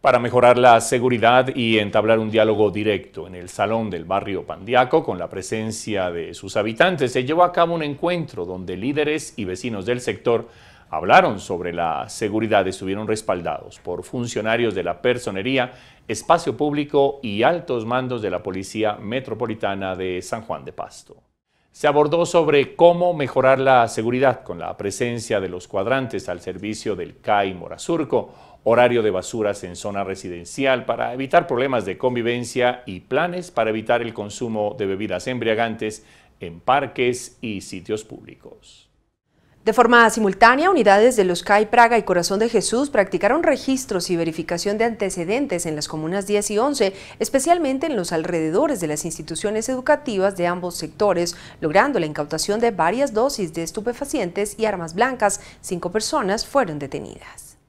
para mejorar la seguridad y entablar un diálogo directo. En el salón del barrio Pandiaco, con la presencia de sus habitantes, se llevó a cabo un encuentro donde líderes y vecinos del sector hablaron sobre la seguridad. Estuvieron respaldados por funcionarios de la personería, espacio público y altos mandos de la Policía Metropolitana de San Juan de Pasto se abordó sobre cómo mejorar la seguridad con la presencia de los cuadrantes al servicio del CAI Morazurco, horario de basuras en zona residencial para evitar problemas de convivencia y planes para evitar el consumo de bebidas embriagantes en parques y sitios públicos. De forma simultánea, unidades de Los CAI Praga y Corazón de Jesús practicaron registros y verificación de antecedentes en las comunas 10 y 11, especialmente en los alrededores de las instituciones educativas de ambos sectores, logrando la incautación de varias dosis de estupefacientes y armas blancas. Cinco personas fueron detenidas.